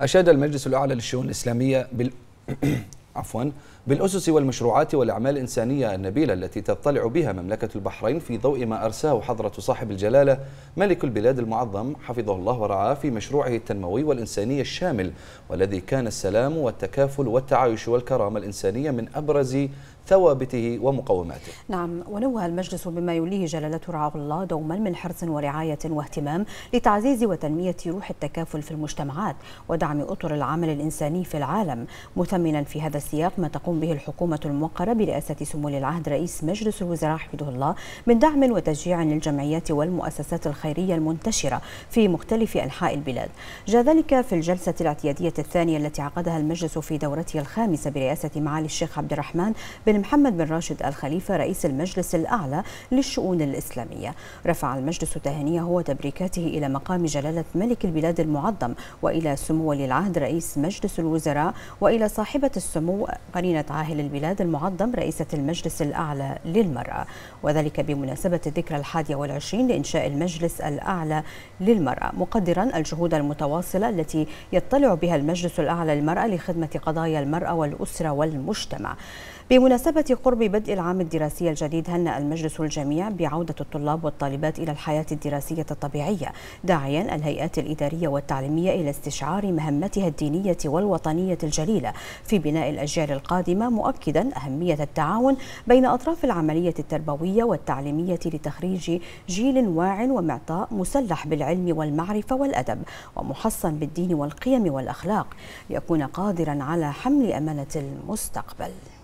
أشاد المجلس الأعلى للشؤون الإسلامية بال عفوا بالأسس والمشروعات والأعمال الإنسانية النبيلة التي تطلع بها مملكة البحرين في ضوء ما أرساه حضرة صاحب الجلالة ملك البلاد المعظم حفظه الله ورعاه في مشروعه التنموي والإنساني الشامل والذي كان السلام والتكافل والتعايش والكرامة الإنسانية من أبرز ثوابته ومقوماته نعم ونوه المجلس بما يوليه جلالته رعاه الله دوما من حرص ورعاية واهتمام لتعزيز وتنمية روح التكافل في المجتمعات ودعم أطر العمل الإنساني في العالم مثمنا في هذا السياق ما تقوم به الحكومة الموقرة برئاسة سمو العهد رئيس مجلس الوزراء حفظه الله من دعم وتشجيع للجمعيات والمؤسسات الخيرية المنتشرة في مختلف أنحاء البلاد جاء ذلك في الجلسة الاعتيادية الثانية التي عقدها المجلس في دورته الخامسة برئاسة معالي الشيخ عبد الرحمن بن بن محمد بن راشد الخليفة رئيس المجلس الأعلى للشؤون الإسلامية رفع المجلس تهنيه وتبريكاته إلى مقام جلالة ملك البلاد المعظم وإلى سمو ولي العهد رئيس مجلس الوزراء وإلى صاحبة السمو قرينة عاهل البلاد المعظم رئيسة المجلس الأعلى للمرأة وذلك بمناسبة الذكرى الحادية والعشرين لإنشاء المجلس الأعلى للمرأة مقدرا الجهود المتواصلة التي يطلع بها المجلس الأعلى للمرأة لخدمة قضايا المرأة والأسرة والمجتمع بمناسبة بمناسبة قرب بدء العام الدراسي الجديد هنأ المجلس الجميع بعودة الطلاب والطالبات إلى الحياة الدراسية الطبيعية داعيا الهيئات الإدارية والتعليمية إلى استشعار مهمتها الدينية والوطنية الجليلة في بناء الأجيال القادمة مؤكدا أهمية التعاون بين أطراف العملية التربوية والتعليمية لتخريج جيل واع ومعطاء مسلح بالعلم والمعرفة والأدب ومحصن بالدين والقيم والأخلاق ليكون قادرا على حمل أمانة المستقبل